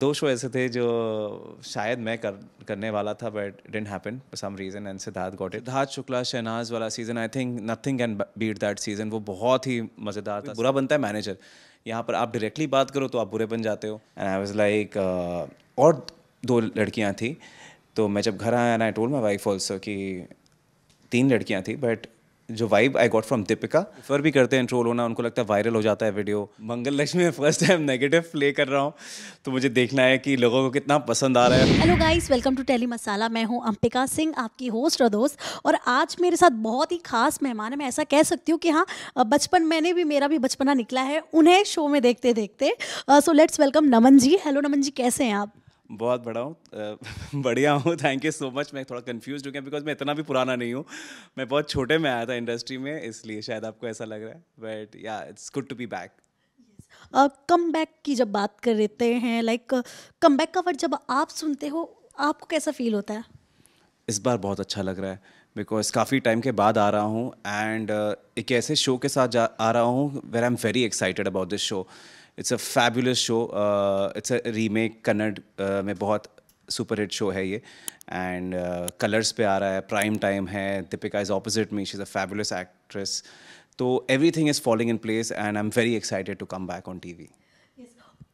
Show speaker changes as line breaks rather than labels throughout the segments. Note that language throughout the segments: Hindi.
दो शो ऐसे थे जो शायद मैं कर करने वाला था but didn't happen some reason and Siddharth got it Siddharth Shukla Shehnaaz वाला season I think nothing can beat that season वो बहुत ही मज़ेदार था बुरा बनता है मैनेजर यहाँ पर आप डायरेक्टली बात करो तो आप बुरे बन जाते हो एंड आई वॉज लाइक और दो लड़कियाँ थी तो मैं जब घर आया and I told my wife also कि तीन लड़कियाँ थी बट जो vibe I got from Deepika refer भी करते हैं ट्रोल होना उनको लगता है वायरल हो जाता है वीडियो मंगल लक्ष्मी में फर्स्ट टाइम नेगेटिव प्ले कर रहा हूँ तो मुझे देखना है कि लोगों को कितना पसंद आ रहा है
hello guys welcome to Telly Masala मैं हूँ अंपिका सिंह आपकी होस्ट और दोस्त और आज मेरे साथ बहुत ही खास मेहमान है मैं ऐसा कह सकती हूँ कि हाँ बचपन मैंने भी मेरा भी बचपना निकला है उन्हें शो में देखते देखते so let's welcome Naman ji hello Naman ji कैसे हैं आप
बहुत बड़ा हूँ बढ़िया हूँ थैंक यू सो मच मैं थोड़ा कन्फ्यूज हो गया बिकॉज मैं इतना भी पुराना नहीं हूँ मैं बहुत छोटे में आया था इंडस्ट्री में इसलिए शायद आपको ऐसा लग रहा है but yeah it's good to be back
come back की जब बात कर लेते हैं लाइक कम बैक का वर्ड जब आप सुनते हो आपको कैसा फील होता है
इस बार बहुत अच्छा लग रहा है बिकॉज काफ़ी टाइम के बाद आ रहा हूँ एंड uh, एक ऐसे शो के साथ जा आ रहा हूँ where I am very excited about this show it's a fabulous show it's a remake Kannada में बहुत सुपर हिट शो है ये एंड कलर्स uh, पे आ रहा है प्राइम टाइम है Deepika is opposite me she is a fabulous actress तो everything is following in place and I am very excited to come back on T V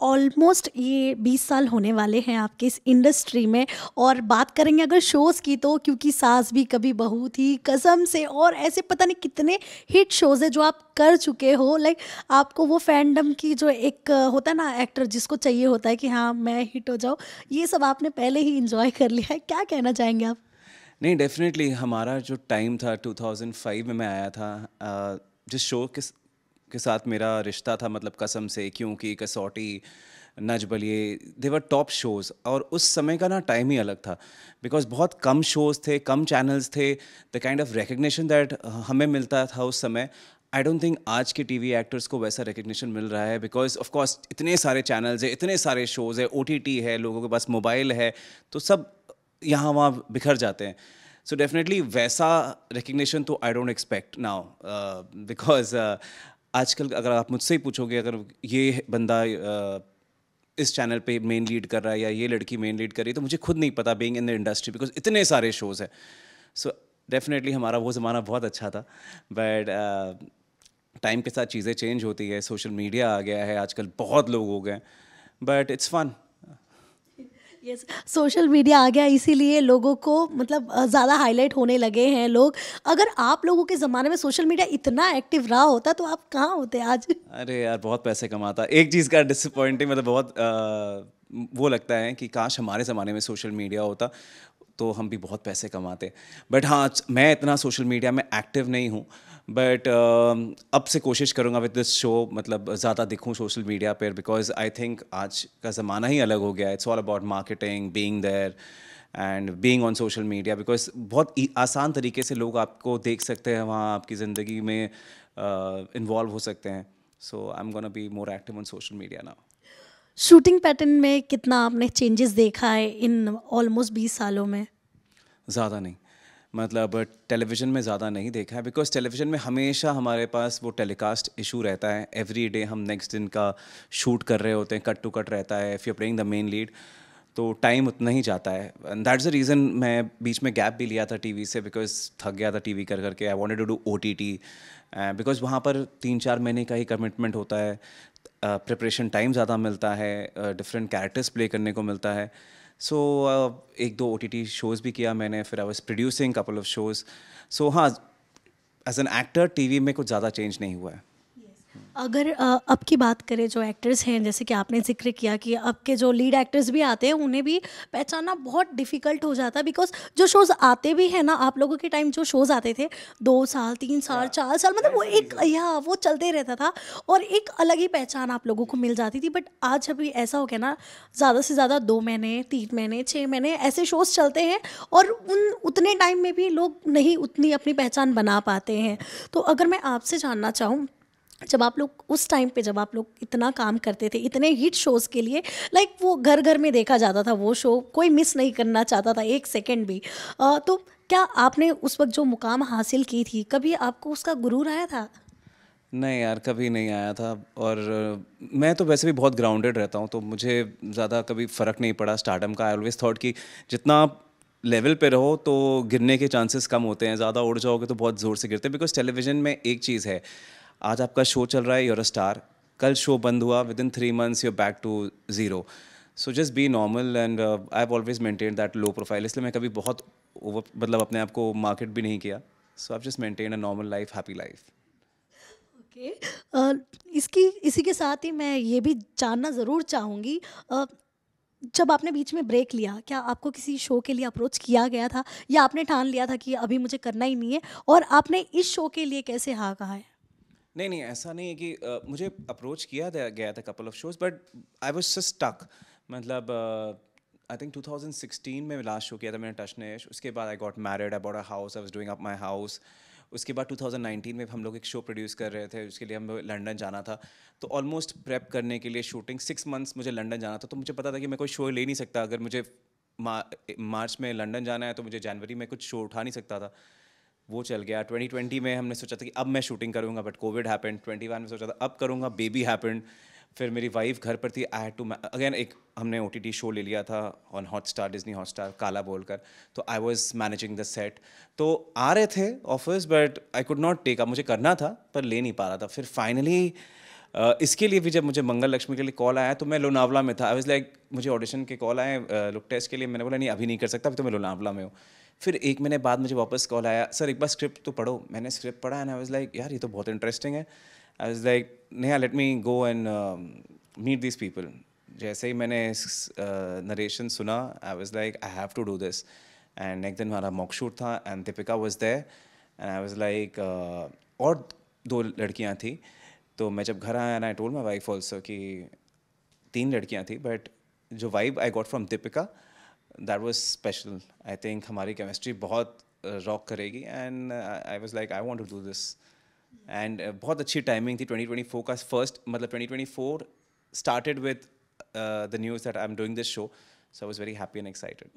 almost ये 20 साल होने वाले हैं आपके इस इंडस्ट्री में और बात करेंगे अगर शोज़ की तो क्योंकि सास भी कभी बहू थी कसम से और ऐसे पता नहीं कितने हिट शोज़ है जो आप कर चुके हो लाइक आपको वो फैंडम की जो एक होता है ना एक्टर जिसको चाहिए होता है कि हाँ मैं हिट हो जाऊँ ये सब आपने पहले ही इंजॉय कर लिया है क्या कहना चाहेंगे आप
नहीं डेफिनेटली हमारा जो टाइम था 2005 में मैं आया था जिस शो के के साथ मेरा रिश्ता था मतलब कसम से क्योंकि कसौटी नज बलिए देवर टॉप शोज़ और उस समय का ना टाइम ही अलग था बिकॉज बहुत कम शोज़ थे कम चैनल्स थे the kind of recognition that हमें मिलता था उस समय आई डोंट थिंक आज के वी एक्टर्स को वैसा रिकग्निशन मिल रहा है बिकॉज ऑफकोर्स इतने सारे चैनल्स है इतने सारे शोज़ है ओ है लोगों के पास मोबाइल है तो सब यहाँ वहाँ बिखर जाते हैं सो डेफिनेटली वैसा रिकग्निशन तो I don't expect now because आजकल अगर आप मुझसे ही पूछोगे अगर ये बंदा इस चैनल पे मेन लीड कर रहा है या ये लड़की मेन लीड कर रही है तो मुझे खुद नहीं पता being in the industry because इतने सारे शोज़ हैं सो डेफिनेटली हमारा वो ज़माना बहुत अच्छा था बट टाइम के साथ चीज़ें चेंज होती है सोशल मीडिया आ गया है आजकल बहुत लोग हो गए but it's fun
yes social media आ गया इसीलिए लोगों को मतलब ज़्यादा हाईलाइट होने लगे हैं लोग अगर आप लोगों के ज़माने में सोशल मीडिया इतना एक्टिव रहा होता तो आप कहाँ होते आज
अरे यार बहुत पैसे कमाता एक चीज़ का डिसअपॉइंटिंग मतलब बहुत आ, वो लगता है कि काश हमारे ज़माने में सोशल मीडिया होता तो हम भी बहुत पैसे कमाते बट हाँ मैं इतना सोशल मीडिया में एक्टिव नहीं हूँ बट um, अब से कोशिश करूँगा विद दिस शो मतलब ज़्यादा दिखूँ सोशल मीडिया पर बिकॉज आई थिंक आज का ज़माना ही अलग हो गया it's all about marketing being there and being on social media because बहुत आसान तरीके से लोग आपको देख सकते हैं वहाँ आपकी ज़िंदगी में इन्वॉल्व uh, हो सकते हैं so I am gonna be more active on social media now
shooting pattern में कितना आपने चेंजेस देखा है इन ऑलमोस्ट बीस सालों में
ज़्यादा नहीं मतलब टेलीविज़न में ज़्यादा नहीं देखा है बिकॉज टेलीविज़न में हमेशा हमारे पास वो टेलीकास्ट इशू रहता है एवरी डे हम नेक्स्ट दिन का शूट कर रहे होते हैं कट टू कट रहता है if you playing the main lead तो टाइम उतना ही जाता है एंड दैट्स द रीज़न मैं बीच में गैप भी लिया था टीवी से बिकॉज थक गया था टीवी कर करके I wanted to do O T T because वहाँ पर तीन चार महीने का ही कमिटमेंट होता है प्रिपरेशन uh, टाइम ज़्यादा मिलता है डिफरेंट कैरेक्टर्स प्ले करने को मिलता है सो so, uh, एक दो ओ टी टी शोज़ भी किया मैंने फिर I was producing couple of shows so हाँ as an actor T V में कुछ ज़्यादा चेंज नहीं हुआ है
अगर अब की बात करें जो एक्टर्स हैं जैसे कि आपने जिक्र किया कि अब के जो लीड एक्टर्स भी आते हैं उन्हें भी पहचानना बहुत डिफ़िकल्ट हो जाता है बिकॉज जो शोज़ आते भी हैं ना आप लोगों के टाइम जो शोज़ आते थे दो साल तीन साल चार साल मतलब वो एक या वो चलते रहता था और एक अलग ही पहचान आप लोगों को मिल जाती थी बट आज अभी ऐसा हो गया ना ज़्यादा से ज़्यादा दो महीने तीन महीने छः महीने ऐसे शोज़ चलते हैं और उन उतने टाइम में भी लोग नहीं उतनी अपनी पहचान बना पाते हैं तो अगर मैं आपसे जानना चाहूँ जब आप लोग उस टाइम पे जब आप लोग इतना काम करते थे इतने हिट शोज़ के लिए लाइक वो घर घर में देखा जाता था वो शो कोई मिस नहीं करना चाहता था एक सेकेंड भी आ, तो क्या आपने उस वक्त जो मुकाम हासिल की थी कभी आपको उसका गुरूर आया था
नहीं यार कभी नहीं आया था और मैं तो वैसे भी बहुत ग्राउंडेड रहता हूँ तो मुझे ज़्यादा कभी फ़र्क नहीं पड़ा स्टार्टअप का आई ऑलवेज थॉट कि जितना लेवल पे रहो तो गिरने के चांसेस कम होते हैं ज़्यादा उड़ जाओगे तो बहुत ज़ोर से गिरते हैं बिकॉज टेलीविज़न में एक चीज़ है आज आपका शो चल रहा है योर अ स्टार कल शो बंद हुआ within three months you're back to zero so just be normal and I have always maintain that low profile इसलिए मैं कभी बहुत ओवर मतलब अपने आप को मार्केट भी नहीं किया so I just maintain a normal life happy life
okay इसकी इसी के साथ ही मैं ये भी जानना ज़रूर चाहूँगी uh, जब आपने बीच में ब्रेक लिया क्या आपको किसी शो के लिए अप्रोच किया गया था या आपने ठान लिया था कि अभी मुझे करना ही नहीं है और आपने इस शो के लिए कैसे हाँ कहा है
नहीं नहीं ऐसा नहीं है कि मुझे अप्रोच किया गया था couple of shows but I was just stuck मतलब आई थिंक 2016 में लास्ट शो किया था मैंने टच नेश उसके बाद I got married about a house I was doing up my house उसके बाद 2019 में हम लोग एक शो प्रोड्यूस कर रहे थे उसके लिए हमें लंदन जाना था तो ऑलमोस्ट प्रेप करने के लिए शूटिंग सिक्स मंथ्स मुझे लंदन जाना था तो मुझे पता था कि मैं कोई शो ले नहीं सकता अगर मुझे मार्च में लंदन जाना है तो मुझे जनवरी में कुछ शो उठा नहीं सकता था वो चल गया 2020 में हमने सोचा था कि अब मैं शूटिंग करूँगा बट कोविड हैपेंड 21 में सोचा था अब करूँगा बेबी हैपेंड फिर मेरी वाइफ घर पर थी आई हैड टू अगेन एक हमने ओ शो ले लिया था on Hotstar Disney Hotstar Kaala बोलकर तो I was managing the set तो आ रहे थे offers but I could not take up मुझे करना था पर ले नहीं पा रहा था फिर फाइनली uh, इसके लिए भी जब मुझे मंगल लक्ष्मी के लिए कॉल आया तो मैं लोनावला में था आई वॉज लाइक मुझे ऑडिशन के कॉल आए लुक टेस्ट के लिए मैंने बोला नहीं अभी नहीं कर सकता अभी तो मैं लोनावला में हूँ फिर एक महीने बाद मुझे वापस कॉल आया सर एक बार स्क्रिप्ट तो पढ़ो मैंने स्क्रिप्ट पढ़ा एंड आई वाज लाइक यार ये तो बहुत इंटरेस्टिंग है आई वाज लाइक नया let me go and meet this people जैसे ही मैंने नरेशन सुना I was like I have to do this and next दिन हमारा मॉकशूट था and Deepika was there and I was like और दो लड़कियाँ थी तो मैं जब घर आया and I told my wife also कि तीन लड़कियाँ थी बट जो vibe I got from Deepika that was special I think हमारी केमिस्ट्री बहुत रॉक uh, करेगी and I was like I want to do this and बहुत अच्छी टाइमिंग थी ट्वेंटी ट्वेंटी फोर का फर्स्ट मतलब twenty twenty four started with the news that I am doing this show so I was very happy and excited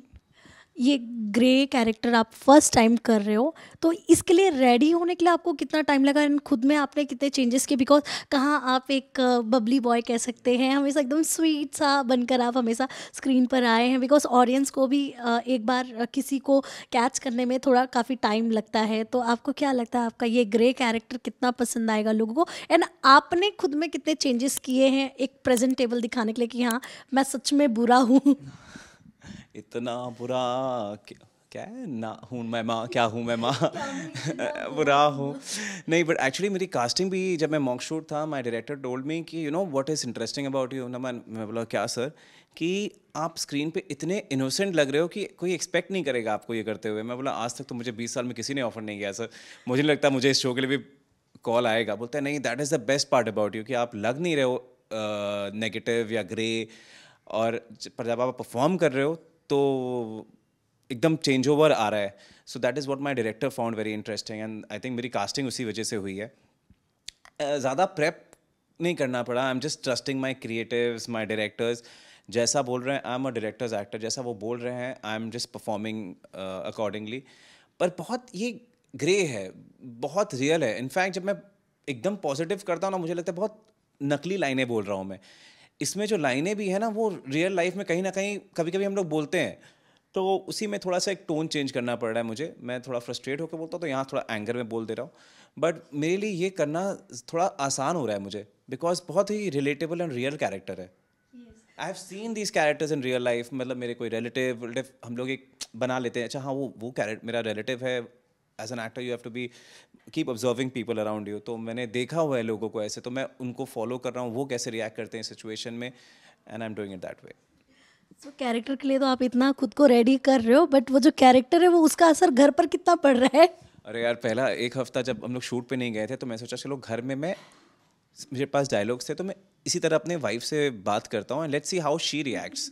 ये ग्रे कैरेक्टर आप फर्स्ट टाइम कर रहे हो तो इसके लिए रेडी होने के लिए आपको कितना टाइम लगा एंड खुद में आपने कितने चेंजेस किए बिकॉज कहाँ आप एक बबली बॉय कह सकते हैं हमेशा एकदम स्वीट सा बनकर आप हमेशा स्क्रीन पर आए हैं बिकॉज ऑडियंस को भी एक बार किसी को कैच करने में थोड़ा काफ़ी टाइम लगता है तो आपको क्या लगता है आपका ये ग्रे कैरेक्टर कितना पसंद आएगा लोगों को एंड आपने खुद में कितने चेंजेस किए हैं एक प्रेजेंटेबल दिखाने के लिए कि हाँ मैं सच में बुरा हूँ
इतना बुरा क्या है ना हूँ मैं माँ क्या हूँ मैं माँ बुरा हूँ नहीं बट एक्चुअली मेरी कास्टिंग भी जब मैं मॉक शूट था माई डायरेक्टर टोल्ड मी कि you know what is interesting about you ना मैं मैं बोला क्या सर कि आप स्क्रीन पे इतने इनोसेंट लग रहे हो कि कोई एक्सपेक्ट नहीं करेगा आपको ये करते हुए मैं बोला आज तक तो मुझे बीस साल में किसी ने ऑफर नहीं किया सर मुझे नहीं लगता मुझे इस शो के लिए भी कॉल आएगा बोलता है नहीं that is the best part about you कि आप लग नहीं रहे हो नेगेटिव या ग्रे और पर जब आप परफॉर्म कर रहे हो तो एकदम चेंज ओवर आ रहा है so that is what my director found very interesting and I think मेरी कास्टिंग उसी वजह से हुई है ज़्यादा प्रेप नहीं करना पड़ा I am just trusting my creatives my directors जैसा बोल रहे हैं I am a directors actor जैसा वो बोल रहे हैं I am just performing accordingly पर बहुत ये ग्रे है बहुत रियल है इनफैक्ट जब मैं एकदम पॉजिटिव करता हूँ ना मुझे लगता है बहुत नकली लाइनें बोल रहा हूँ मैं इसमें जो लाइनें भी हैं ना वो रियल लाइफ में कहीं ना कहीं कभी कभी हम लोग बोलते हैं तो उसी में थोड़ा सा एक टोन चेंज करना पड़ रहा है मुझे मैं थोड़ा फ्रस्ट्रेट होकर बोलता हूँ तो यहाँ थोड़ा एंगर में बोल दे रहा हूँ बट मेरे लिए ये करना थोड़ा आसान हो रहा है मुझे बिकॉज बहुत ही रिलेटेबल एंड रियल कैरेक्टर है I have seen these characters in real life मतलब मेरे कोई रिलेटिव हम लोग एक बना लेते हैं अच्छा हाँ वो वो कैरेक्ट मेरा रिलेटिव है as an actor you have to be keep observing people around you तो मैंने देखा हुआ है लोगों को ऐसे तो मैं उनको फॉलो कर रहा हूँ वो कैसे रिएक्ट करते हैं सिचुएशन में and I am doing it that way
so character के लिए तो आप इतना खुद को रेडी कर रहे हो बट वो जो कैरेक्टर है वो उसका असर घर पर कितना पड़ रहा है
अरे यार पहला एक हफ्ता जब हम लोग शूट पे नहीं गए थे तो मैं सोचा चलो घर में मैं मेरे पास डायलॉग्स थे तो मैं इसी तरह अपने वाइफ से बात करता हूँ let's see how she reacts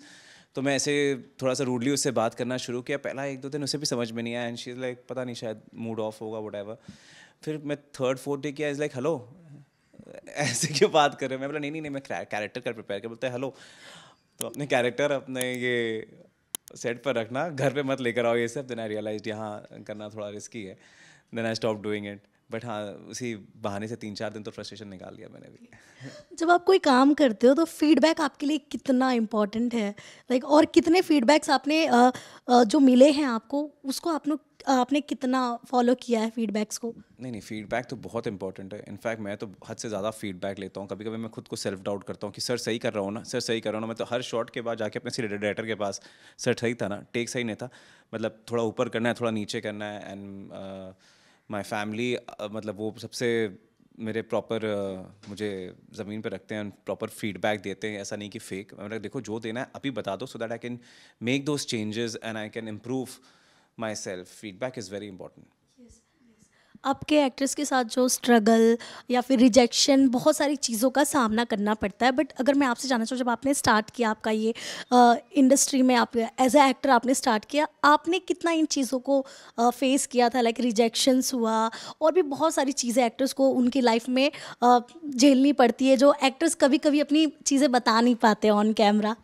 तो मैं ऐसे थोड़ा सा रूडली उससे बात करना शुरू किया पहला एक दो दिन उसे भी समझ में नहीं आया एंड शी इज़ लाइक पता नहीं शायद मूड ऑफ होगा वट फिर मैं थर्ड फोर्थ डे किया इज़ लाइक हेलो ऐसे क्यों बात कर रहे हैं मैं बोला नहीं नहीं नहीं मैं कैरेक्टर का प्रिपेयर कर बोलते हेलो तो अपने कैरेक्टर अपने ये सेट पर रखना घर पे मत लेकर आओ ये सब देन आई रियलाइज यहाँ करना थोड़ा रिस्की है then I stop doing it but हाँ उसी बहाने से तीन चार दिन तो फ्रस्ट्रेशन निकाल लिया मैंने भी
जब आप कोई काम करते हो तो फीडबैक आपके लिए कितना इम्पोर्टेंट है लाइक like, और कितने फीडबैक्स आपने आ, आ, जो मिले हैं आपको उसको आपने आपने कितना फॉलो किया है फीडबैक्स को
नहीं नहीं फीडबैक तो बहुत इंपॉर्टेंट है इनफैक्ट मैं तो हद से ज़्यादा फीडबैक लेता हूँ कभी कभी मैं खुद को सेल्फ डाउट करता हूँ कि सर सही कर रहा हूँ ना सर सही कर रहा हूँ ना मैं तो हर शॉट के बाद जाके अपने सी डायरेक्टर के पास सर सही था ना टेक सही नहीं था मतलब थोड़ा ऊपर करना है थोड़ा नीचे करना है एंड माई फैमिली uh, मतलब वो सबसे मेरे प्रॉपर uh, मुझे ज़मीन पर रखते हैं प्रॉपर फीडबैक देते हैं ऐसा नहीं कि फेक मतलब देखो जो देना है अभी बता दो so that I can make those changes and I can improve myself feedback is very important
आपके एक्ट्रेस के साथ जो स्ट्रगल या फिर रिजेक्शन बहुत सारी चीज़ों का सामना करना पड़ता है बट अगर मैं आपसे जानना चाहूँ जब आपने स्टार्ट किया आपका ये इंडस्ट्री में आप एज ए एक्टर आपने स्टार्ट किया आपने कितना इन चीज़ों को फेस किया था लाइक रिजेक्शंस हुआ और भी बहुत सारी चीज़ें एक्टर्स को उनकी लाइफ में झेलनी पड़ती है जो एक्टर्स कभी कभी अपनी चीज़ें बता नहीं पाते on camera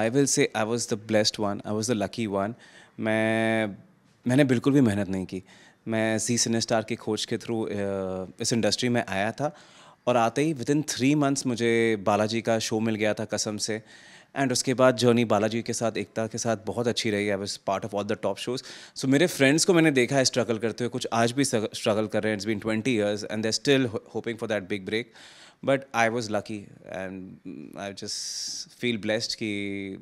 I will say I was the blessed one I was the lucky one मैं मैंने बिल्कुल भी मेहनत नहीं की मैं जी सिने स्टार की खोज के थ्रू इस इंडस्ट्री में आया था और आते ही विद इन थ्री मंथ्स मुझे बालाजी का शो मिल गया था कसम से एंड उसके बाद जर्नी बालाजी के साथ एकता के साथ बहुत अच्छी रही I was part of all the top shows so मेरे फ्रेंड्स को मैंने देखा है स्ट्रगल करते हुए कुछ आज भी स्ट्रगल कर रहे हैं it's been twenty years and they still hoping for that big break but I was lucky and I just feel blessed कि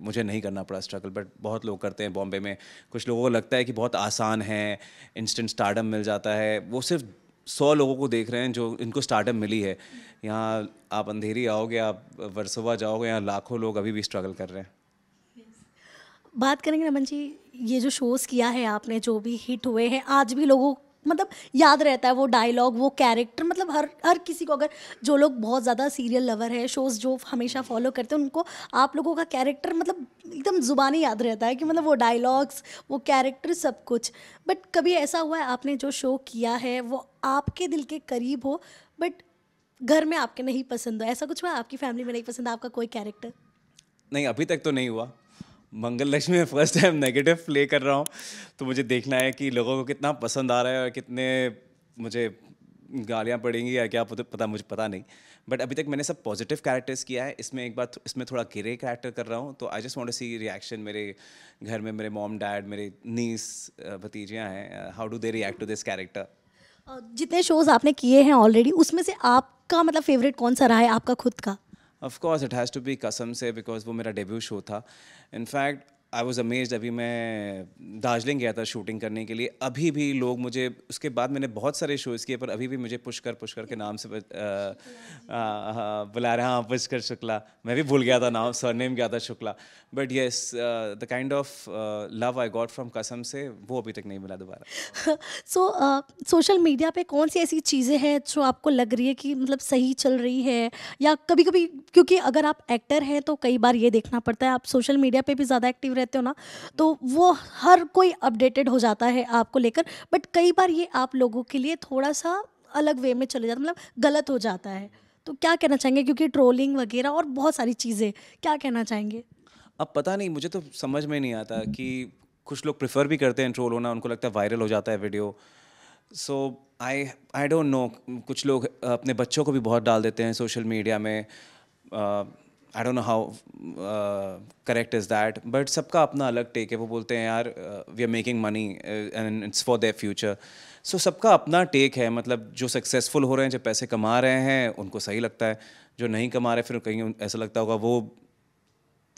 मुझे नहीं करना पड़ा स्ट्रगल बट बहुत लोग करते हैं बॉम्बे में कुछ लोगों को लगता है कि बहुत आसान है इंस्टेंट स्टार्टअप मिल जाता है वो सिर्फ सौ लोगों को देख रहे हैं जो इनको स्टार्टअप मिली है यहाँ आप अंधेरी आओगे आप वर्सोवा जाओगे यहाँ लाखों लोग अभी भी स्ट्रगल कर रहे हैं
बात करेंगे रमन जी ये जो शोज़ किया है आपने जो भी हिट हुए हैं आज भी लोगों मतलब याद रहता है वो डायलॉग वो कैरेक्टर मतलब हर हर किसी को अगर जो लोग बहुत ज़्यादा सीरियल लवर है शोज़ जो हमेशा फॉलो करते हैं उनको आप लोगों का कैरेक्टर मतलब एकदम ज़ुबानी याद रहता है कि मतलब वो डायलॉग्स वो कैरेक्टर सब कुछ बट कभी ऐसा हुआ है आपने जो शो किया है वो आपके दिल के करीब हो बट घर में आपके नहीं पसंद हो ऐसा कुछ हुआ आपकी फैमिली में नहीं पसंद आपका कोई कैरेक्टर
नहीं अभी तक तो नहीं हुआ मंगल लक्ष्मी में फर्स्ट टाइम नेगेटिव प्ले कर रहा हूँ तो मुझे देखना है कि लोगों को कितना पसंद आ रहा है और कितने मुझे गालियाँ पड़ेंगी या क्या पता मुझे पता नहीं बट अभी तक मैंने सब पॉजिटिव कैरेक्टर्स किया है इसमें एक बार इसमें थोड़ा गिरे कैरेक्टर कर रहा हूँ तो I just want see reaction मेरे घर में मेरे मॉम डैड मेरे नीस भतीजियाँ हैं how do they react to this character
जितने शोज आपने किए हैं ऑलरेडी उसमें से आपका मतलब फेवरेट कौन सा रहा है आपका खुद का
of course it has to be Kasam Se because वो मेरा डेब्यू शो था इनफैक्ट आई वॉज अमेज अभी मैं दार्जिलिंग गया था शूटिंग करने के लिए अभी भी लोग मुझे उसके बाद मैंने बहुत सारे शोज़ किए पर अभी भी मुझे पुष्कर पुष्कर के नाम से बुला रहे हैं हाँ पुष्कर शुक्ला मैं भी भूल गया था नाम सर नेम गया था Shukla but yes the kind of love I got from Kasam Se वो अभी तक नहीं मिला दोबारा
सो सोशल मीडिया पर कौन सी ऐसी चीज़ें हैं जो आपको लग रही है कि मतलब सही चल रही है या कभी कभी क्योंकि अगर आप एक्टर हैं तो कई बार ये देखना पड़ता है आप सोशल मीडिया पर भी ज़्यादा एक्टिव रहते रहते हो ना तो वो हर कोई अपडेटेड हो जाता है आपको लेकर बट कई बार ये आप लोगों के लिए थोड़ा सा अलग वे में चले जाता मतलब गलत हो जाता है तो क्या कहना चाहेंगे क्योंकि ट्रोलिंग वगैरह और बहुत सारी चीज़ें क्या कहना चाहेंगे
अब पता नहीं मुझे तो समझ में नहीं आता कि कुछ लोग प्रेफर भी करते हैं ट्रोल होना उनको लगता है वायरल हो जाता है video so I I don't know कुछ लोग अपने बच्चों को भी बहुत डाल देते हैं सोशल मीडिया में uh, I don't know how correct is that but सबका अपना अलग टेक है वो बोलते हैं यार we are making money and it's for their future so सबका अपना टेक है मतलब जो सक्सेसफुल हो रहे हैं जो पैसे कमा रहे हैं उनको सही लगता है जो नहीं कमा रहे फिर कहीं ऐसा लगता होगा वो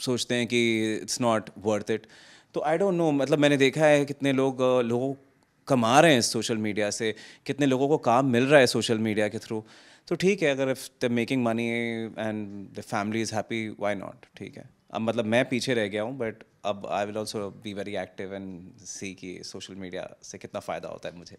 सोचते हैं कि इट्स नॉट वर्थ इट तो आई डोंट नो मतलब मैंने देखा है कितने लोग uh, लोगों कमा रहे हैं सोशल मीडिया से कितने लोगों को काम मिल रहा है सोशल मीडिया के थ्रू तो ठीक है अगर if the making money and the family is happy why not ठीक है अब मतलब मैं पीछे रह गया हूँ बट अब I will also be very active and see कि सोशल मीडिया से कितना फ़ायदा होता है मुझे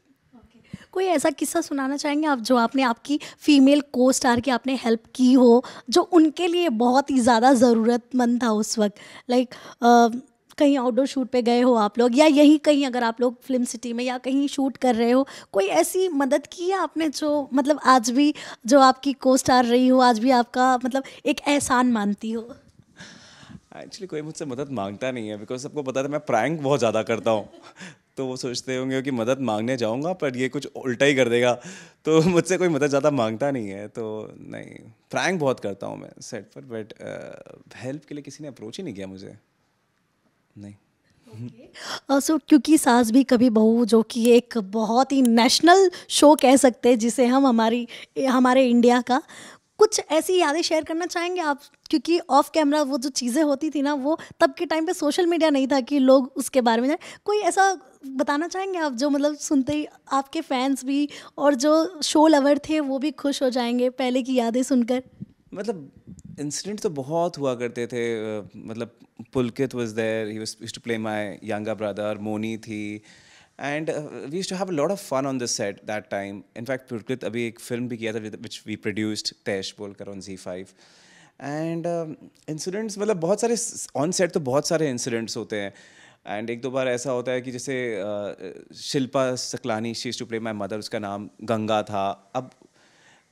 कोई ऐसा किस्सा सुनाना चाहेंगे आप जो आपने आपकी फीमेल को स्टार की आपने हेल्प की हो जो उनके लिए बहुत ही ज़्यादा ज़रूरतमंद था उस वक्त लाइक like, uh, कहीं आउटडोर शूट पे गए हो आप लोग या यहीं कहीं अगर आप लोग फिल्म सिटी में या कहीं शूट कर रहे हो कोई ऐसी मदद की है आपने जो मतलब आज भी जो आपकी को स्टार रही हो आज भी आपका मतलब एक एहसान मानती हो
एक्चुअली कोई मुझसे मदद मांगता नहीं है बिकॉज सबको पता था तो मैं प्रैंक बहुत ज़्यादा करता हूँ तो वो सोचते होंगे कि मदद मांगने जाऊँगा पर ये कुछ उल्टा ही कर देगा तो मुझसे कोई मदद ज़्यादा मांगता नहीं है तो नहीं प्रैंक बहुत करता हूँ मैं सेट पर बट हेल्प uh, के लिए किसी ने अप्रोच ही नहीं किया मुझे नहीं
सो uh, so, क्योंकि सास भी कभी बहू जो कि एक बहुत ही नेशनल शो कह सकते हैं जिसे हम हमारी हमारे इंडिया का कुछ ऐसी यादें शेयर करना चाहेंगे आप क्योंकि ऑफ कैमरा वो जो चीज़ें होती थी ना वो तब के टाइम पे सोशल मीडिया नहीं था कि लोग उसके बारे में जाए कोई ऐसा बताना चाहेंगे आप जो मतलब सुनते ही आपके फैंस भी और जो शो लवर थे वो भी खुश हो जाएंगे पहले की यादें सुनकर
मतलब इंसिडेंट तो बहुत हुआ करते थे मतलब Pulkit was there he to play my यंगा ब्रदर मोनी थी and we to have lot of fun on this set that time in fact Pulkit अभी एक फिल्म भी किया था विच वी प्रोड्यूस्ड तैश बोलकर on G five and incidents मतलब बहुत सारे ऑन सेट तो बहुत सारे इंसिडेंट्स होते हैं एंड एक दो बार ऐसा होता है कि जैसे Shilpa Saklani she's to play my mother उसका नाम गंगा था अब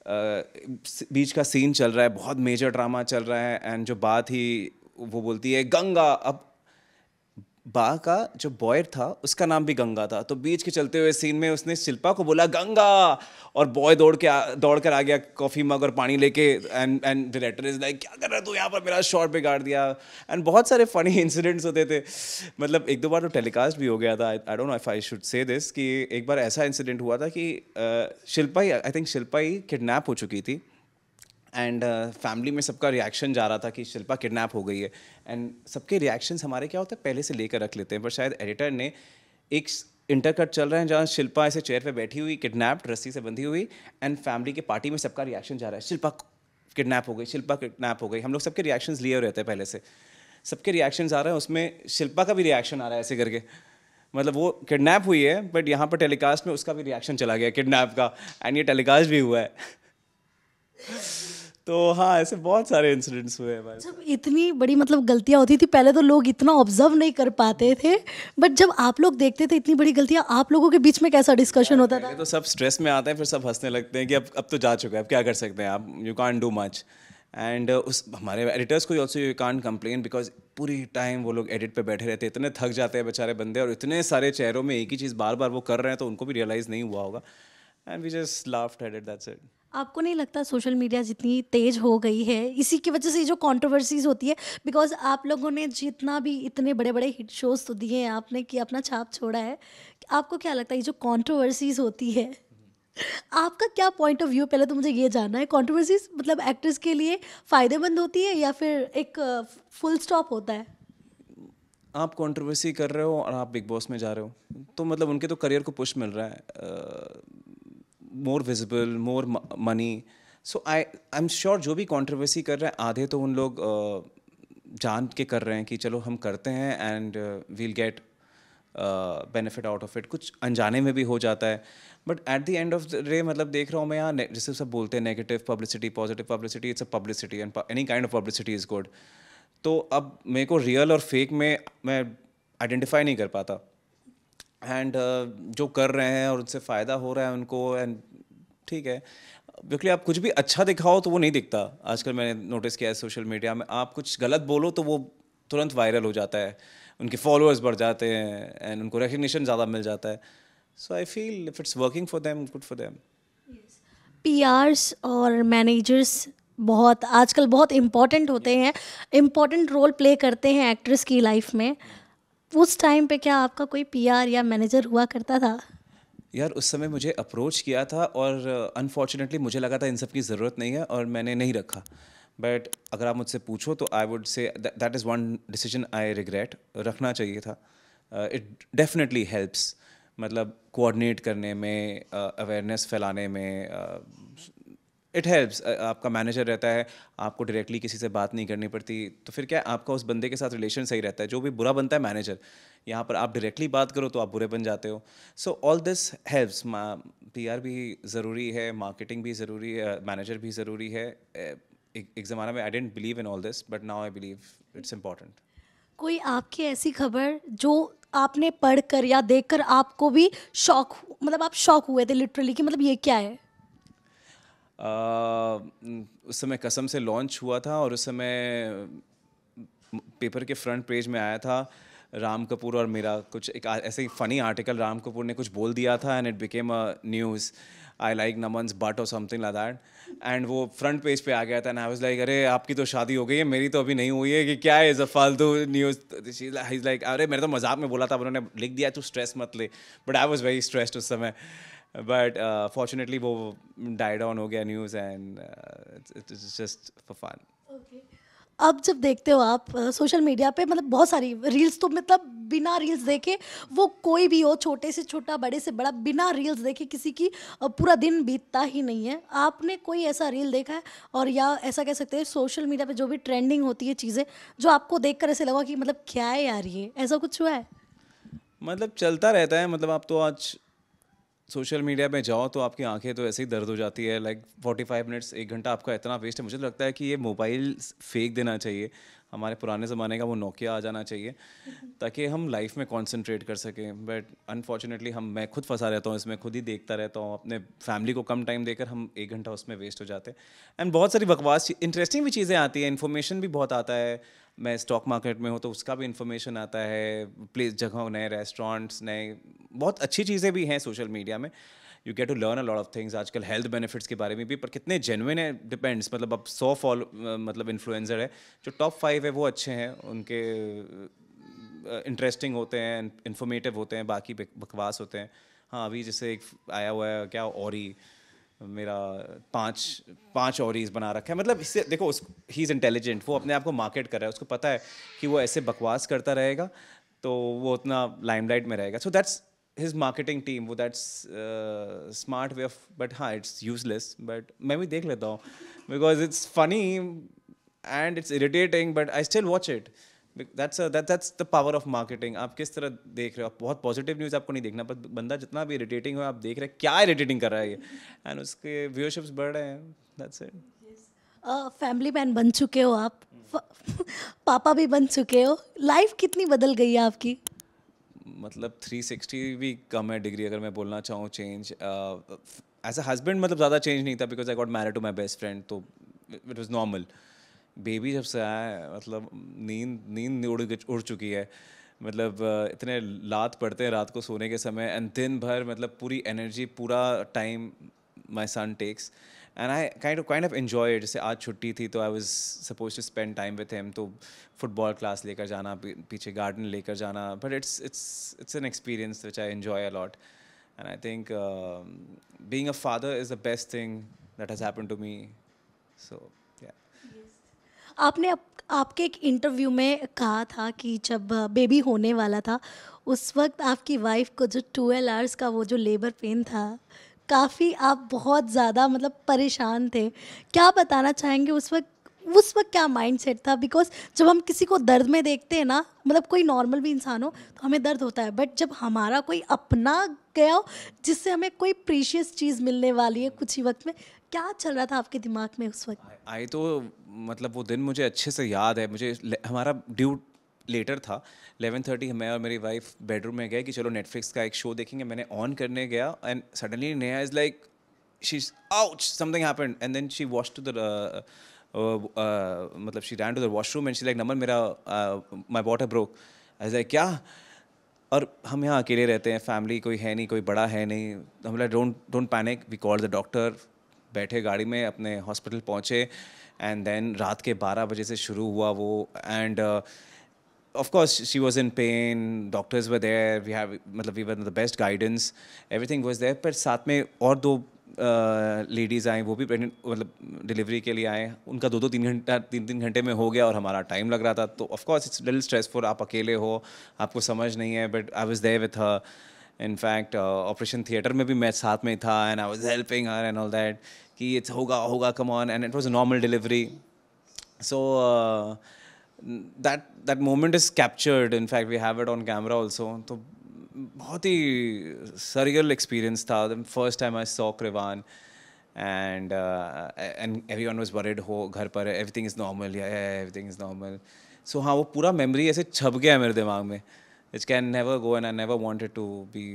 बीच का सीन चल रहा है बहुत मेजर ड्रामा चल रहा है एंड जो बात ही वो बोलती है गंगा अब बा का जो बॉय था उसका नाम भी गंगा था तो बीच के चलते हुए सीन में उसने शिल्पा को बोला गंगा और बॉय दौड़ के दौड़ कर आ गया कॉफ़ी मग और पानी लेके and and director is like क्या कर रहा है तू यहाँ पर मेरा शॉट बिगाड़ दिया एंड बहुत सारे फनी इंसिडेंट्स होते थे मतलब एक दो बार तो टेलीकास्ट भी हो गया था I don't know if I should say this कि एक बार ऐसा इंसिडेंट हुआ था कि शिल्पा ही आई थिंक शिल्पा ही किडनैप हो चुकी थी एंड फैमिली uh, में सबका रिएक्शन जा रहा था कि शिल्पा किडनैप हो गई है एंड सबके रिएक्शंस हमारे क्या होते हैं पहले से लेकर रख लेते हैं पर शायद एडिटर ने एक इंटरकट चल रहे हैं जहाँ शिल्पा ऐसे चेयर पे बैठी हुई किडनैप्ड रस्सी से बंधी हुई एंड फैमिली के पार्टी में सबका रिएक्शन जा रहा है शिल्पा किडनैप हो गई शिल्पा किडनैप हो गई हम लोग सबके रिएक्शंस लिए रहते हैं पहले से सबके रिएक्शंस आ रहे हैं उसमें शिल्पा का भी रिएक्शन आ रहा है ऐसे करके मतलब वो किडनैप हुई है बट यहाँ पर टेलीकास्ट में उसका भी रिएक्शन चला गया किडनैप का एंड ये टेलीकास्ट भी हुआ है तो हाँ ऐसे बहुत सारे इंसिडेंट्स हुए हैं जब
इतनी बड़ी मतलब गलतियाँ होती थी पहले तो लोग इतना ऑब्जर्व नहीं कर पाते थे बट जब आप लोग देखते थे इतनी बड़ी गलतियाँ आप लोगों के बीच में कैसा डिस्कशन होता था
तो सब स्ट्रेस में आते हैं फिर सब हंसने लगते हैं कि अब अब तो जा चुका है अब क्या कर सकते हैं आप you can do much and उस हमारे एडिटर्स को also you can complain because पूरी टाइम वो लोग एडिट पे बैठे रहते इतने थक जाते हैं बेचारे बंदे और इतने सारे चेहरों में एक ही चीज़ बार बार वो कर रहे हैं तो उनको भी रियलाइज़ नहीं हुआ होगा and we just laughed at that's it
आपको नहीं लगता सोशल मीडिया जितनी तेज हो गई है इसी की वजह से जो कंट्रोवर्सीज होती है बिकॉज आप लोगों ने जितना भी इतने बड़े बड़े हिट शोज तो दिए हैं आपने कि अपना छाप छोड़ा है आपको क्या लगता है ये जो कंट्रोवर्सीज होती है आपका क्या पॉइंट ऑफ व्यू पहले तो मुझे ये जानना है कंट्रोवर्सीज मतलब एक्ट्रेस के लिए फ़ायदेमंद होती है या फिर एक फुल स्टॉप होता है
आप कंट्रोवर्सी कर रहे हो और आप बिग बॉस में जा रहे हो तो मतलब उनके तो करियर को पुश मिल रहा है more visible more money so I I am sure जो भी कॉन्ट्रोवर्सी कर रहे हैं आधे तो उन लोग जान के कर रहे हैं कि चलो हम करते हैं and we'll get benefit out of it कुछ अनजाने में भी हो जाता है but at the end of the day मतलब देख रहा हूँ मैं यहाँ जैसे सब बोलते हैं negative publicity positive publicity it's a publicity and any kind of publicity is good तो अब मेरे को रियल और फेक में मैं आइडेंटिफाई नहीं कर पाता एंड uh, जो कर रहे हैं और उनसे फ़ायदा हो रहा है उनको एंड ठीक है बिल्कुल आप कुछ भी अच्छा दिखाओ तो वो नहीं दिखता आजकल मैंने नोटिस किया है सोशल मीडिया में आप कुछ गलत बोलो तो वो तुरंत वायरल हो जाता है उनके फॉलोअर्स बढ़ जाते हैं एंड उनको रिकग्निशन ज़्यादा मिल जाता है so I feel if it's working for them good for them
P R managers बहुत आजकल बहुत इम्पॉर्टेंट होते हैं इम्पॉर्टेंट रोल प्ले करते हैं एक्ट्रेस की लाइफ में उस टाइम पे क्या आपका कोई पीआर या मैनेजर हुआ करता था
यार उस समय मुझे अप्रोच किया था और अनफॉर्चुनेटली uh, मुझे लगा था इन सब की ज़रूरत नहीं है और मैंने नहीं रखा बट अगर आप मुझसे पूछो तो I would say that is one decision I regret रखना चाहिए था इट डेफिनेटली हेल्प्स मतलब कोऑर्डिनेट करने में अवेयरनेस uh, फैलाने में uh, इट हेल्प्स आपका मैनेजर रहता है आपको डायरेक्टली किसी से बात नहीं करनी पड़ती तो फिर क्या आपका उस बंदे के साथ रिलेशन सही रहता है जो भी बुरा बनता है मैनेजर यहाँ पर आप डायरेक्टली बात करो तो आप बुरे बन जाते हो so all this helps P R भी ज़रूरी है मार्केटिंग भी ज़रूरी है मैनेजर भी ज़रूरी है एक, ज़माना में I didn't believe in all this but now I believe it's important
कोई आपकी ऐसी खबर जो आपने पढ़ कर या देख कर आपको भी शौक मतलब आप शौक हुए थे लिटरली कि मतलब ये क्या है
उस समय कसम से लॉन्च हुआ था और उस समय पेपर के फ्रंट पेज में आया था राम कपूर और मेरा कुछ एक ऐसे ही फ़नी आर्टिकल राम कपूर ने कुछ बोल दिया था and it became a news I like Naman's but और समथिंग ला दैट एंड वो फ्रंट पेज पे आ गया था एंड आई वाज लाइक अरे आपकी तो शादी हो गई है मेरी तो अभी नहीं हुई है कि क्या है इज़ अ फालतू न्यूज़ लाइक अरे मेरे तो मजाक में बोला था उन्होंने लिख दिया तू स्ट्रेस मत ले but I was very stressed उस समय बट फॉर्चुनेटली uh, वो डाइड ऑन हो गया news and just for fun
अब जब देखते हो आप सोशल uh, मीडिया पे मतलब बहुत सारी रील्स तो मतलब बिना रील्स देखे वो कोई भी हो छोटे से छोटा बड़े से बड़ा बिना रील्स देखे किसी की uh, पूरा दिन बीतता ही नहीं है आपने कोई ऐसा रील देखा है और या ऐसा कह सकते हैं सोशल मीडिया पे जो भी ट्रेंडिंग होती है चीज़ें जो आपको देख ऐसे लगा कि मतलब क्या है यार ये ऐसा कुछ हुआ है
मतलब चलता रहता है मतलब आप तो आज सोशल मीडिया में जाओ तो आपकी आंखें तो ऐसे ही दर्द हो जाती है लाइक फोर्टी फाइव मिनट्स एक घंटा आपका इतना वेस्ट है मुझे तो लगता है कि ये मोबाइल फेंक देना चाहिए हमारे पुराने ज़माने का वो नोकिया आ जाना चाहिए ताकि हम लाइफ में कॉन्सेंट्रेट कर सकें बट अनफॉर्चुनेटली हम मैं खुद फंसा रहता हूँ इसमें खुद ही देखता रहता हूँ अपने फैमिली को कम टाइम देकर हम एक घंटा उसमें वेस्ट हो जाते हैं एंड बहुत सारी बकवास इंटरेस्टिंग भी चीज़ें आती हैं इन्फॉर्मेशन भी बहुत आता है मैं स्टॉक मार्केट में हूँ तो उसका भी इन्फॉर्मेशन आता है प्लेस जगहों नए रेस्टोरेंट्स नए बहुत अच्छी चीज़ें भी हैं सोशल मीडिया में you get to learn a lot of things आजकल हेल्थ बेनिफिट्स के बारे में भी पर कितने जेनुइन है डिपेंड्स मतलब अब सौ फॉल मतलब इन्फ्लुएंसर है जो टॉप फाइव है वो अच्छे हैं उनके इंटरेस्टिंग होते हैं इन्फॉर्मेटिव होते हैं बाकी बकवास होते हैं हाँ अभी जैसे एक आया हुआ है क्या और मेरा पांच पांच ओरीज बना रखा है मतलब इससे देखो उस ही इज़ इंटेलिजेंट वो अपने आप को मार्केट कर रहा है उसको पता है कि वो ऐसे बकवास करता रहेगा तो वो उतना लाइमलाइट में रहेगा so that's his marketing team वो that's smart way of but हाँ इट्स यूजलेस बट मैं भी देख लेता हूँ because it's funny and it's irritating but I still watch it that's that that's the power of marketing आप किस तरह देख रहे हो आप बहुत पॉजिटिव न्यूज़ आपको नहीं देखना पर बंदा जितना भी इरिटेटिंग हो आप देख रहे हैं क्या इरिटेटिंग कर रहा है ये एंड उसके व्यूअरशिप्स बढ़ रहे हैं दैट्स इट
फैमिली मैन बन चुके हो आप पापा भी बन चुके हो लाइफ कितनी बदल गई है आपकी
मतलब 360 भी कम है डिग्री अगर मैं बोलना चाहूँ चेंज एज अ हस्बैंड मतलब ज़्यादा चेंज नहीं था because I got married to my best friend तो इट वॉज नॉर्मल बेबी जब से आया मतलब नींद नींद उड़ उड़ चुकी है मतलब इतने लात पड़ते हैं रात को सोने के समय एंड दिन भर मतलब पूरी एनर्जी पूरा time my son takes and I kind of kind of enjoy जैसे आज छुट्टी थी तो I was suppose to spend time with him तो फुटबॉल क्लास लेकर जाना पीछे गार्डन लेकर जाना but it's it's it's an experience which I enjoy a lot and I think being a father is the best thing that has happen to me so
आपने आप, आपके एक इंटरव्यू में कहा था कि जब बेबी होने वाला था उस वक्त आपकी वाइफ को जो ट्वेल्व आवर्स का वो जो लेबर पेन था काफ़ी आप बहुत ज़्यादा मतलब परेशान थे क्या बताना चाहेंगे उस वक्त उस वक्त क्या माइंड सेट था बिकॉज जब हम किसी को दर्द में देखते हैं ना मतलब कोई नॉर्मल भी इंसान हो तो हमें दर्द होता है बट जब हमारा कोई अपना गया हो जिससे हमें कोई प्रीशियस चीज़ मिलने वाली है कुछ ही वक्त में क्या चल रहा था आपके दिमाग में उस वक्त
आई तो मतलब वो दिन मुझे अच्छे से याद है मुझे हमारा ड्यू लेटर था 11:30 मैं और मेरी वाइफ बेडरूम में गए कि चलो नेटफ्लिक्स का एक शो देखेंगे मैंने ऑन करने गया and suddenly Neha is like she ouch something happened and then she wash to the मतलब she ran to the washroom and she like Naman मेरा my water broke as like क्या और हम यहाँ अकेले रहते हैं फैमिली कोई है नहीं कोई बड़ा है नहीं हम like don't don't panic we call the doctor बैठे गाड़ी में अपने हॉस्पिटल पहुँचे एंड देन रात के बारह बजे से शुरू हुआ वो and uh, of course she was in pain doctors were there we have मतलब we were the best guidance everything was there पर साथ में और दो लेडीज़ uh, आए वो भी प्रेगनेंट मतलब डिलीवरी के लिए आए उनका दो दो तीन घंटा तीन तीन घंटे में हो गया और हमारा टाइम लग रहा था तो ऑफकोर्स इट्स लिटिल स्ट्रेसफुल आप अकेले हो आपको समझ नहीं है but I was there with her in fact operation theatre में भी मैं साथ में था and I was helping her and all that कि इट्स होगा होगा come on and it was normal delivery so that that moment is captured in fact we have it on camera also तो बहुत ही सरियल एक्सपीरियंस था first time I saw Krivaan and and every one was worried हो घर पर एवरीथिंग इज़ नॉर्मल या एवरीथिंग इज़ नॉर्मल सो हाँ वो पूरा मेमोरी ऐसे छप गया है मेरे दिमाग में which can never go and I never wanted to be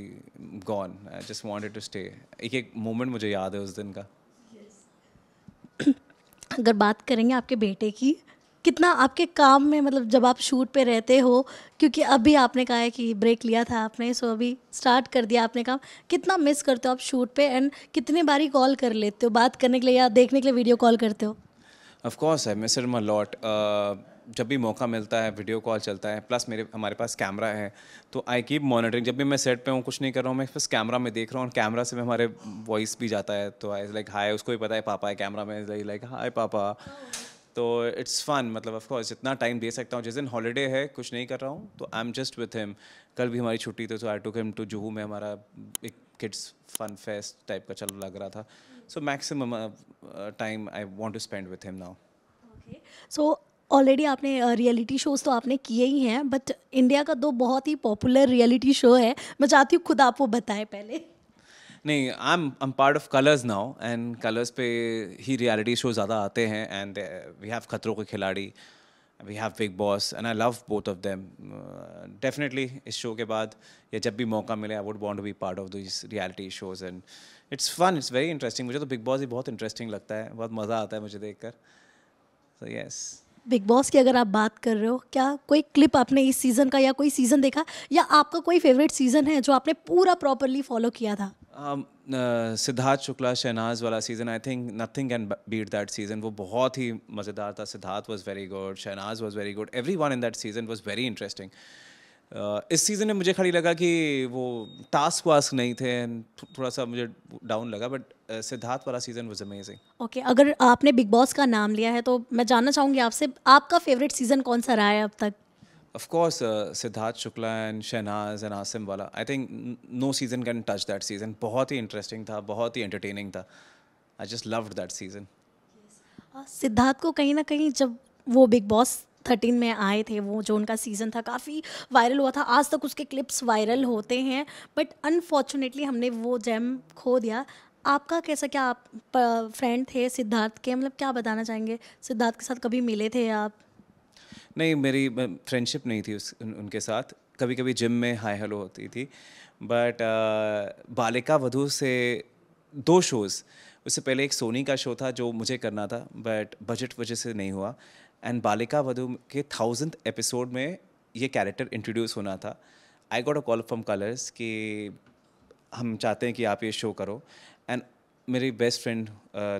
gone I just wanted to stay एक एक मोमेंट मुझे याद है उस दिन का अगर
बात करेंगे आपके बेटे की कितना आपके काम में मतलब जब आप शूट पे रहते हो क्योंकि अभी आपने कहा है कि ब्रेक लिया था आपने सो अभी स्टार्ट कर दिया आपने काम कितना मिस करते हो आप शूट पे एंड कितने बारी कॉल कर लेते हो बात करने के लिए या देखने के लिए वीडियो कॉल करते हो
of course I miss it my lot जब भी मौका मिलता है वीडियो कॉल चलता है प्लस मेरे हमारे पास कैमरा है तो आई कीप मॉनिटरिंग जब भी मैं सेट पे हूँ कुछ नहीं कर रहा हूँ मैं बस कैमरा में देख रहा हूँ और कैमरा से भी हमारे वॉइस भी जाता है तो आई लाइक हाय उसको भी पता है पापा है कैमरा में लाइक हाय पापा तो इट्स फन मतलब ऑफकोर्स जितना टाइम दे सकता हूँ जिस दिन हॉलीडे है कुछ नहीं कर रहा हूँ तो I am just with him कल भी हमारी छुट्टी थी तो I took him to Juhu में हमारा एक किड्स फन फेस्ट टाइप का चल लग रहा था so maximum time I want to spend with him now
so already आपने रियलिटी शोज़ तो आपने किए ही हैं बट इंडिया का दो बहुत ही पॉपुलर रियलिटी शो है मैं चाहती हूँ खुद आप वो बताएं पहले
नहीं I am am part of Colors now and Colors पे ही रियलिटी शो ज़्यादा आते हैं and we have Khatron Ke Khiladi we have Bigg Boss and I love both of them definitely इस शो के बाद या जब भी मौका मिले I would want to be part of this reality shows and it's fun it's very interesting मुझे तो बिग बॉस ही बहुत इंटरेस्टिंग लगता है बहुत मज़ा आता है मुझे देख कर so yes yes
Bigg Boss की अगर आप बात कर रहे हो क्या कोई क्लिप आपने इस सीज़न का या कोई सीज़न देखा या आपका कोई फेवरेट सीज़न है जो आपने पूरा प्रॉपरली फॉलो किया था
um, uh, सिद्धार्थ शुक्ला शहनाज वाला season I think nothing can beat that season वो बहुत ही मज़ेदार था Siddharth was very good Shehnaaz was very good every one in that season was very interesting Uh, इस सीज़न में मुझे खड़ी लगा कि वो टास्क वास्क नहीं थे एंड थोड़ा सा मुझे डाउन लगा बट uh, सिद्धार्थ वाला सीज़न वॉज अमेजिंग
ओके अगर आपने बिग बॉस का नाम लिया है तो मैं जानना चाहूँगी आपसे आपका फेवरेट सीज़न कौन सा रहा है अब तक
of course uh, Siddharth Shukla and Shahnaz and Asim Wala I think no season can touch that season बहुत ही interesting था बहुत ही entertaining था I just loved that season
uh, Siddharth को कहीं ना कहीं जब वो बिग बॉस थर्टीन में आए थे वो जो उनका सीज़न था काफ़ी वायरल हुआ था आज तक उसके क्लिप्स वायरल होते हैं बट अनफॉर्चुनेटली हमने वो जैम खो दिया आपका कैसा क्या आप फ्रेंड थे सिद्धार्थ के मतलब क्या बताना चाहेंगे सिद्धार्थ के साथ कभी मिले थे आप
नहीं मेरी फ्रेंडशिप नहीं थी उस उन, उनके साथ कभी कभी जिम में हाई हेलो होती थी बट आ, uh, बालिका वधू से दो शोज़ उससे पहले एक सोनी का शो था जो मुझे करना था बट बजट वजह से नहीं हुआ एंड बालिका वधु के थाउजेंड एपिसोड में ये कैरेक्टर इंट्रोड्यूस होना था I got a call from Colors कि हम चाहते हैं कि आप ये शो करो एंड मेरी बेस्ट फ्रेंड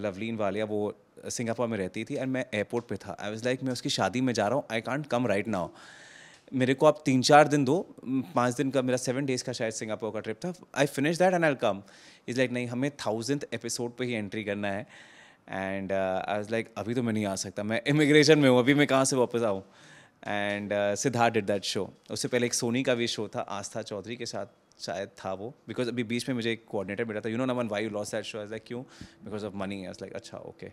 लवलीन वालिया वो सिंगापुर में रहती थी एंड मैं एयरपोर्ट पे था आई वाज लाइक मैं उसकी शादी में जा रहा हूँ I can't come right now मेरे को आप तीन चार दिन दो पाँच दिन का मेरा सेवन डेज़ का शायद सिंगापुर का ट्रिप था I finish that and I come is like नहीं हमें थाउजेंड एपिसोड पर ही एंट्री करना है एंड आई लाइक अभी तो मैं नहीं आ सकता मैं इमिग्रेशन में हूँ अभी मैं कहाँ से वापस आऊँ and Siddharth did that show उससे पहले एक सोनी का भी शो था आस्था चौधरी के साथ शायद था वो बिकॉज अभी बीच में मुझे एक कोऑर्डिनेटर मिला था you know Naman why you lost that show as like क्यों because of money as like अच्छा ओके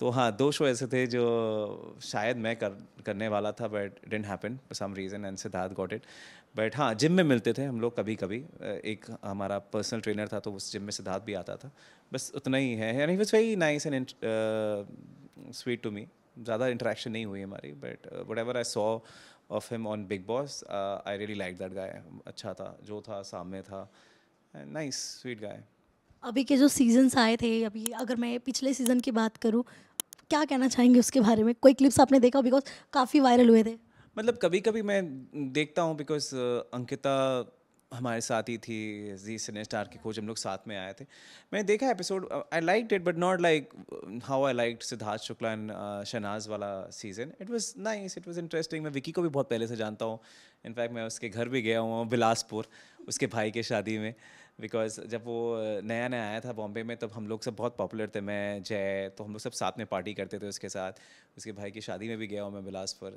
तो हाँ दो शो ऐसे थे जो शायद मैं कर करने वाला था but didn't happen for some reason and Siddharth got it but हाँ जिम में मिलते थे हम लोग कभी कभी एक हमारा पर्सनल ट्रेनर था तो उस जिम में सिद्धार्थ भी आता था बस उतना ही है यानी बस वही nice and sweet to me ज़्यादा इंटरेक्शन नहीं हुई हमारी but whatever I saw of him on Bigg Boss I really like that guy अच्छा था जो था सामने था नाइस स्वीट गाय
अभी के जो सीजन्स आए थे अभी अगर मैं पिछले सीज़न की बात करूँ क्या कहना चाहेंगे उसके बारे में कोई क्लिप्स आपने देखा बिकॉज काफ़ी वायरल हुए थे
मतलब कभी कभी मैं देखता हूँ बिकॉज अंकिता हमारे साथ ही थी जी सिने स्टार की खोज हम लोग साथ में आए थे मैंने देखा episode I like it but not like how I like Siddharth Shukla and Shehnaaz वाला season it was nice it was interesting मैं विकी को भी बहुत पहले से जानता हूँ इनफैक्ट मैं उसके घर भी गया हूँ बिलासपुर उसके भाई के शादी में बिकॉज जब वो नया नया आया था बॉम्बे में तब हम लोग सब बहुत पॉपुलर थे मैं जय तो हम लोग सब साथ में पार्टी करते थे उसके साथ उसके भाई की शादी में भी गया हूँ मैं बिलासपुर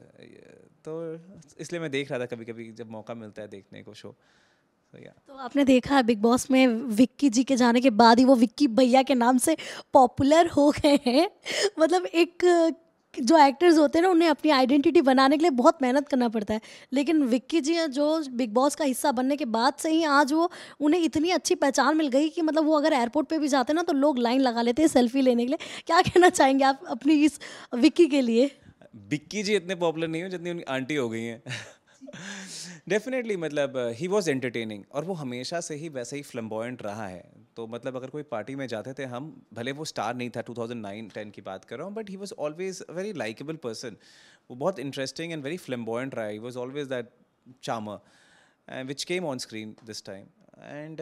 तो इसलिए मैं देख रहा था कभी कभी जब मौका मिलता है देखने को शो तो,
तो आपने देखा बिग बॉस में विक्की जी के जाने के बाद ही वो विक्की भैया के नाम से पॉपुलर हो गए हैं मतलब एक जो एक्टर्स होते हैं ना उन्हें अपनी आइडेंटिटी बनाने के लिए बहुत मेहनत करना पड़ता है लेकिन विक्की जी जो बिग बॉस का हिस्सा बनने के बाद से ही आज वो उन्हें इतनी अच्छी पहचान मिल गई कि मतलब वो अगर एयरपोर्ट पे भी जाते हैं ना तो लोग लाइन लगा लेते हैं सेल्फी लेने के लिए क्या कहना चाहेंगे आप अपनी इस विक्की के लिए
विक्की जी इतने पॉपुलर नहीं हो जितनी उनकी आंटी हो गई हैं डेफिनेटली मतलब ही वॉज एंटरटेनिंग और वो हमेशा से ही वैसे ही फ्लम्बॉयंट रहा है तो मतलब अगर कोई पार्टी में जाते थे हम भले वो स्टार नहीं था 2009 10 की बात कर रहा हूँ but he was always very likeable person वो बहुत इंटरेस्टिंग एंड वेरी फ्लम्बॉयट रहा he was always that charmer which came on screen this time and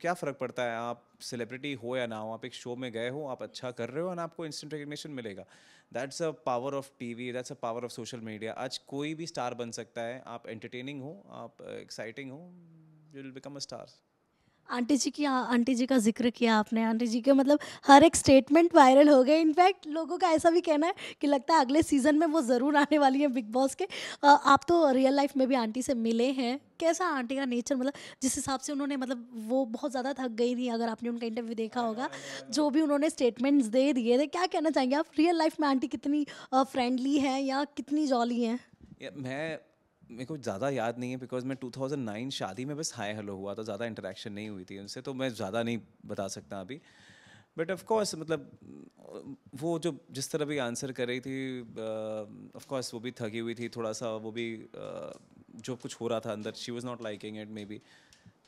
क्या फ़र्क पड़ता है आप सेलिब्रिटी हो या ना हो आप एक शो में गए हो आप अच्छा कर रहे हो और आपको इंस्टेंट रिकग्निशन मिलेगा that's a power of T V that's a power of social media आज कोई भी स्टार बन सकता है आप एंटरटेनिंग हो आप एक्साइटिंग हो you will become a star
aunty ji की आंटी जी का जिक्र किया आपने आंटी जी के मतलब हर एक स्टेटमेंट वायरल हो गए इनफैक्ट लोगों का ऐसा भी कहना है कि लगता है अगले सीज़न में वो ज़रूर आने वाली हैं बिग बॉस के आप तो रियल लाइफ में भी आंटी से मिले हैं कैसा आंटी का नेचर मतलब जिस हिसाब से उन्होंने मतलब वो बहुत ज़्यादा थक गई थी अगर आपने उनका इंटरव्यू देखा होगा जो भी उन्होंने स्टेटमेंट्स दे दिए थे क्या कहना चाहेंगे आप रियल लाइफ में आंटी कितनी फ्रेंडली हैं या कितनी जॉली हैं
मैं मेरे को ज़्यादा याद नहीं है बिकॉज मैं 2009 शादी में बस हाय हेलो हुआ था ज़्यादा इंटरेक्शन नहीं हुई थी उनसे तो मैं ज़्यादा नहीं बता सकता अभी बट ऑफकोर्स मतलब वो जो जिस तरह भी आंसर कर रही थी ऑफकोर्स uh, वो भी थकी हुई थी थोड़ा सा वो भी uh, जो कुछ हो रहा था अंदर she was not liking it maybe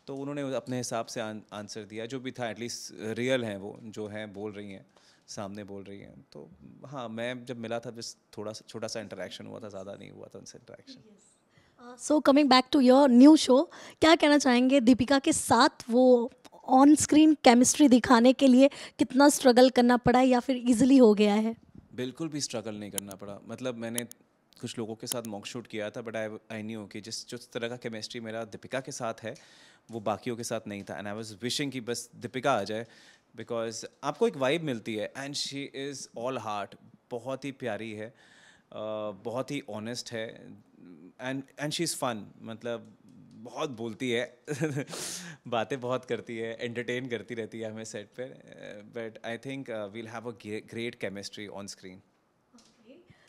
तो उन्होंने अपने हिसाब से आंसर दिया जो भी था एटलीस्ट रियल हैं वो जो हैं बोल रही हैं सामने बोल रही हैं तो हाँ मैं जब मिला था बस थोड़ा सा छोटा सा इंटरेक्शन हुआ था ज़्यादा नहीं हुआ था उनसे interaction yes.
So coming back to your new show क्या कहना चाहेंगे दीपिका के साथ वो ऑन स्क्रीन केमिस्ट्री दिखाने के लिए कितना स्ट्रगल करना पड़ा या फिर इजिली हो गया है
बिल्कुल भी स्ट्रगल नहीं करना पड़ा मतलब मैंने कुछ लोगों के साथ मॉक शूट किया था बट आई आई न्यू कि जिस जिस तरह का केमिस्ट्री मेरा दीपिका के साथ है वो बाकियों के साथ नहीं था एंड आई वॉज विशिंग कि बस दीपिका आ जाए बिकॉज आपको एक वाइब मिलती है and she is all heart बहुत ही प्यारी है बहुत ही ऑनेस्ट है and and she is fun मतलब बहुत बोलती है बातें बहुत करती है एंटरटेन करती रहती है हमें सेट पर but I think we'll have a great chemistry on screen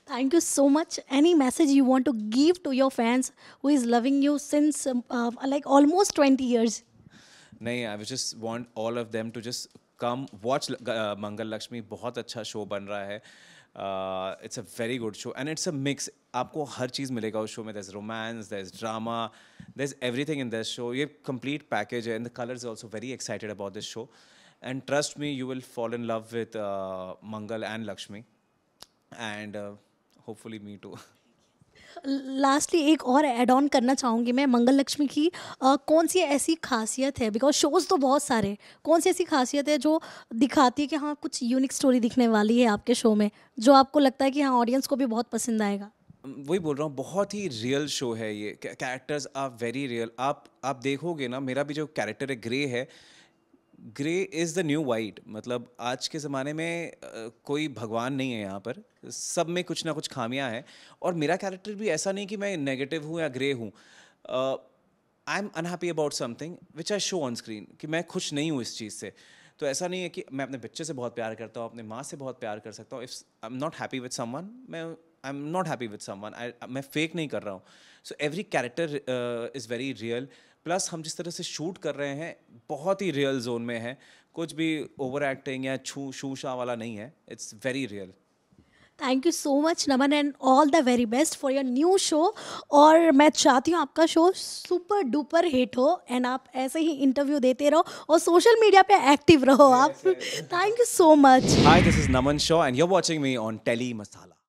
Thank you so much. Any message you want to give to your fans who is loving you since like um, uh, like almost years?
नहीं I just want all of them to just come watch Mangal Lakshmi बहुत अच्छा शो बन रहा है it's a very good show and it's a mix आपको हर चीज़ मिलेगा उस शो में दस रोमांस दस ड्रामा दस everything in this show ये कंप्लीट पैकेज है and the colour is also very excited about this show and trust me you will fall in love with Mangal and Lakshmi and hopefully me too
lastly एक और एड ऑन करना चाहूँगी मैं मंगल लक्ष्मी की आ, कौन सी ऐसी खासियत है बिकॉज शोज़ तो बहुत सारे कौन सी ऐसी खासियत है जो दिखाती है कि हाँ कुछ यूनिक स्टोरी दिखने वाली है आपके शो में जो आपको लगता है कि हाँ ऑडियंस को भी बहुत पसंद आएगा
वही बोल रहा हूँ बहुत ही रियल शो है ये कैरेक्टर्स आर वेरी रियल आप आप देखोगे ना मेरा भी जो कैरेक्टर है ग्रे है grey is the new white मतलब आज के ज़माने में कोई भगवान नहीं है यहाँ पर सब में कुछ ना कुछ खामियाँ हैं और मेरा कैरेक्टर भी ऐसा नहीं कि मैं नेगेटिव हूँ या ग्रे हूँ I am unhappy about something which I show on screen कि मैं खुश नहीं हूँ इस चीज़ से तो ऐसा नहीं है कि मैं अपने बच्चे से बहुत प्यार करता हूँ अपने माँ से बहुत प्यार कर सकता हूँ if I am not happy with someone मैं I am not happy with someone I मैं फेक नहीं कर रहा हूँ so every character is very real plus हम जिस तरह से शूट कर रहे हैं बहुत ही रियल जोन में है कुछ भी ओवर एक्टिंग या छू शूशा वाला नहीं है it's very real
thank you so much Naman and all the very best for your new show और मैं चाहती हूँ आपका शो सुपर डुपर हिट हो एंड आप ऐसे ही इंटरव्यू देते रहो और सोशल मीडिया पे एक्टिव रहो आप thank you so much hi
this is Naman show and you're watching me on Telly masala